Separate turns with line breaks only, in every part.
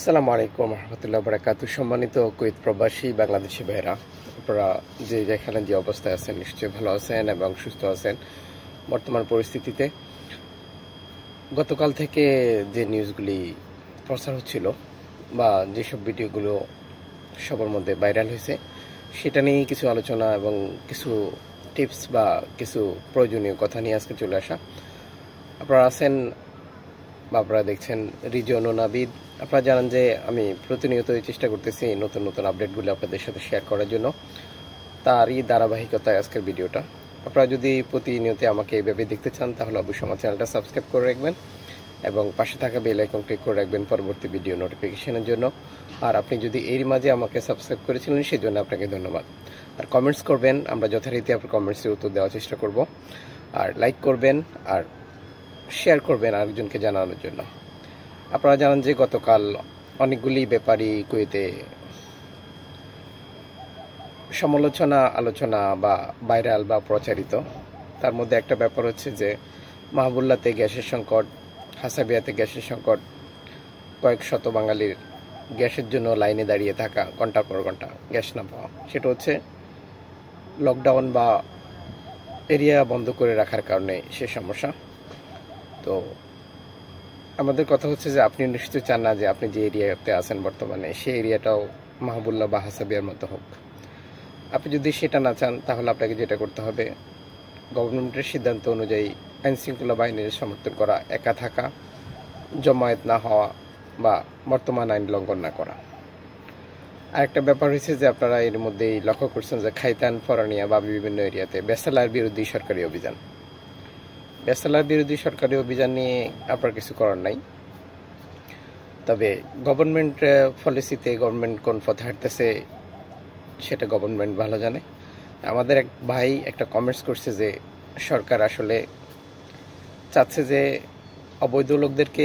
সালামু আলাইকুম রহমতুল্লাহ বারাকাতু সম্মানিত কুয়েত প্রবাসী বাংলাদেশি ভাইরা আপনারা যে যেখানে যে অবস্থায় আছেন নিশ্চয়ই ভালো আছেন এবং সুস্থ আছেন বর্তমান পরিস্থিতিতে গতকাল থেকে যে নিউজগুলি প্রচার হচ্ছিল বা যেসব ভিডিওগুলো সবার মধ্যে ভাইরাল হয়েছে সেটা নিয়েই কিছু আলোচনা এবং কিছু টিপস বা কিছু প্রয়োজনীয় কথা নিয়ে আজকে চলে আসা আপনারা আছেন বা আপনারা দেখছেন রিজন নাবিদ আপনারা জানেন যে আমি প্রতিনিয়ত এই চেষ্টা করতেছি নতুন নতুন আপডেটগুলো আপনাদের সাথে শেয়ার করার জন্য তারই ধারাবাহিকতায় আজকের ভিডিওটা আপনারা যদি প্রতিনিয়ত আমাকে এইভাবে দেখতে চান তাহলে অবশ্যই আমার চ্যানেলটা সাবস্ক্রাইব করে রাখবেন এবং পাশে থাকা বেল আইকন ক্লিক করে রাখবেন পরবর্তী ভিডিও নোটিফিকেশনের জন্য আর আপনি যদি এর মাঝে আমাকে সাবস্ক্রাইব করেছিলেন সেই জন্য আপনাকে ধন্যবাদ আর কমেন্টস করবেন আমরা যথারীতি আপনার কমেন্টসের উত্তর দেওয়ার চেষ্টা করব আর লাইক করবেন আর শেয়ার করবেন আরেকজনকে জানানোর জন্য আপনারা জানান যে গতকাল অনেকগুলি ব্যাপারী কুয়েতে সমালোচনা আলোচনা বা ভাইরাল বা প্রচারিত তার মধ্যে একটা ব্যাপার হচ্ছে যে মাহবুল্লাতে গ্যাসের সংকট হাসাবিয়াতে গ্যাসের সংকট কয়েক শত বাঙালির গ্যাসের জন্য লাইনে দাঁড়িয়ে থাকা ঘন্টার পর ঘন্টা গ্যাস না পাওয়া সেটা হচ্ছে লকডাউন বা এরিয়া বন্ধ করে রাখার কারণে সে সমস্যা তো আমাদের কথা হচ্ছে যে আপনি নিশ্চয় চান না যে আপনি যে এরিয়াতে আছেন বর্তমানে সেই এরিয়াটাও মাহবুল্লাহ বা হাসাবিয়ার মতো হোক আপনি যদি সেটা না চান তাহলে আপনাকে যেটা করতে হবে গভর্নমেন্টের সিদ্ধান্ত অনুযায়ী আইনশৃঙ্খলা বাহিনীর সমর্থন করা একা থাকা জমায়েত না হওয়া বা বর্তমান আইন লঙ্ঘন না করা আরেকটা ব্যাপার হয়েছে যে আপনারা এর মধ্যেই লক্ষ্য করছেন যে খাইতান ফরানিয়া বা বিভিন্ন এরিয়াতে বেসালার বিরোধী সরকারি অভিযান ব্যাচেলার বিরোধী সরকারি অভিযান নিয়ে আপনার কিছু করার নাই তবে গভর্নমেন্ট পলিসিতে গভর্নমেন্ট কোন পথে হাঁটতেছে সেটা গভর্নমেন্ট ভালো জানে আমাদের এক ভাই একটা কমেন্টস করছে যে সরকার আসলে চাচ্ছে যে অবৈধ লোকদেরকে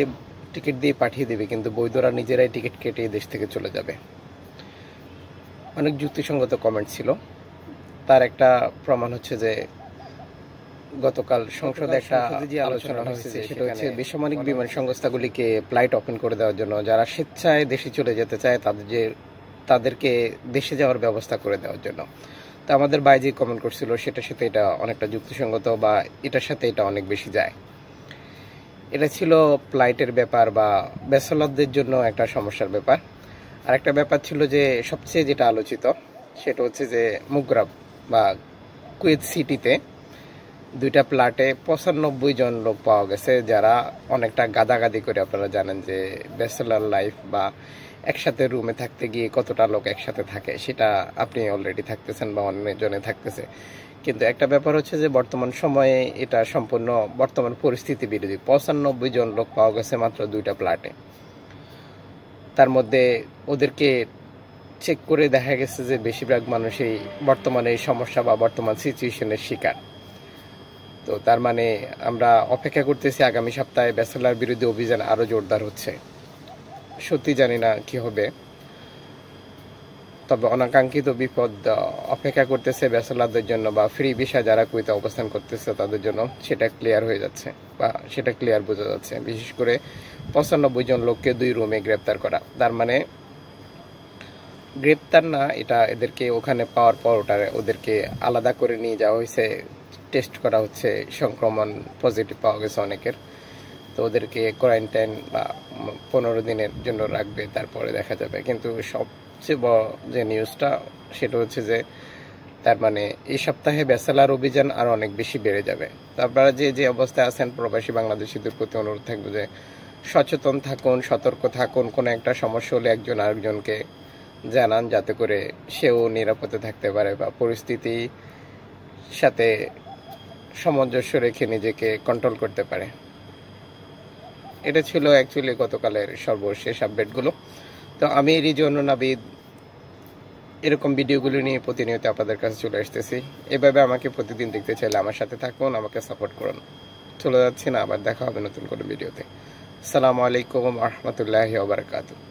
টিকিট দিয়ে পাঠিয়ে দেবে কিন্তু বৈধরা নিজেরাই টিকিট কেটে দেশ থেকে চলে যাবে অনেক যুক্তিসঙ্গত কমেন্ট ছিল তার একটা প্রমাণ হচ্ছে যে গতকাল সংসদে একটা যে আলোচনা হয়েছে সেটা হচ্ছে বেসামরিক বিমান সংস্থাগুলিকে ফ্লাইট ওপেন করে দেওয়ার জন্য যারা স্বেচ্ছায় দেশে চলে যেতে চায় তাদের যে তাদেরকে দেশে যাওয়ার ব্যবস্থা করে দেওয়ার জন্য তো আমাদের বাইজি যে কমেন্ট করছিল সেটার সাথে এটা অনেকটা যুক্তিসঙ্গত বা এটার সাথে এটা অনেক বেশি যায় এটা ছিল ফ্লাইটের ব্যাপার বা বেসলতদের জন্য একটা সমস্যার ব্যাপার আর একটা ব্যাপার ছিল যে সবচেয়ে যেটা আলোচিত সেটা হচ্ছে যে মুগ্রাব বা কুয়েত সিটিতে দুইটা প্লাটে পঁচানব্বই জন লোক পাওয়া গেছে যারা অনেকটা গাদাগাদি করে আপনারা জানেন যে ব্যাচেলার লাইফ বা একসাথে রুমে থাকতে গিয়ে কতটা লোক একসাথে থাকে সেটা আপনি অলরেডি থাকতেছেন বা অন্যজনে থাকতেছে কিন্তু একটা ব্যাপার হচ্ছে যে বর্তমান সময়ে এটা সম্পূর্ণ বর্তমান পরিস্থিতি বিরোধী পঁচানব্বই জন লোক পাওয়া গেছে মাত্র দুইটা প্লাটে তার মধ্যে ওদেরকে চেক করে দেখা গেছে যে বেশিরভাগ মানুষই বর্তমানে এই সমস্যা বা বর্তমান সিচুয়েশনের শিকার তো তার মানে আমরা অপেক্ষা করতেছি আগামী সপ্তাহে ব্যাচেলার বিরুদ্ধে অভিযান আরও জোরদার হচ্ছে সত্যি জানি না কি হবে তবে অনাকাঙ্ক্ষিত বিপদ অপেক্ষা করতেছে ব্যাচেলারদের জন্য বা ফ্রি বিষয় যারা কুইতে অবস্থান করতেছে তাদের জন্য সেটা ক্লিয়ার হয়ে যাচ্ছে বা সেটা ক্লিয়ার বোঝা যাচ্ছে বিশেষ করে পঁচানব্বই জন লোককে দুই রুমে গ্রেপ্তার করা তার মানে গ্রেপ্তার না এটা এদেরকে ওখানে পাওয়ার পর ওটা ওদেরকে আলাদা করে নিয়ে যাওয়া হয়েছে টেস্ট করা হচ্ছে সংক্রমণ পজিটিভ পাওয়া গেছে অনেকের তো ওদেরকে কোয়ারেন্টাইন বা পনেরো দিনের জন্য রাখবে তারপরে দেখা যাবে কিন্তু সবচেয়ে বড় যে নিউজটা সেটা হচ্ছে যে তার মানে এই সপ্তাহে ব্যাচেলার অভিযান আরও অনেক বেশি বেড়ে যাবে তো আপনারা যে যে অবস্থায় আছেন প্রবাসী বাংলাদেশিদের প্রতি অনুরোধ থাকবে যে সচেতন থাকুন সতর্ক থাকুন কোনো একটা সমস্যা হলে একজন আরেকজনকে জানান যাতে করে সেও নিরাপদে থাকতে পারে বা পরিস্থিতি সাথে সামঞ্জস্য রেখে নিজেকে কন্ট্রোল করতে পারে এটা ছিল অ্যাকচুয়ালি গতকালের সর্বশেষ আপডেটগুলো তো আমি নাবিদ এরকম ভিডিওগুলো নিয়ে প্রতিনিয়ত আপনাদের কাছে চলে আসতেছি এভাবে আমাকে প্রতিদিন দেখতে চাইলে আমার সাথে থাকুন আমাকে সাপোর্ট করুন চলে যাচ্ছি না আবার দেখা হবে নতুন কোনো ভিডিওতে সালামু আলাইকুম রহমতুল্লাহি ওবরাকাতু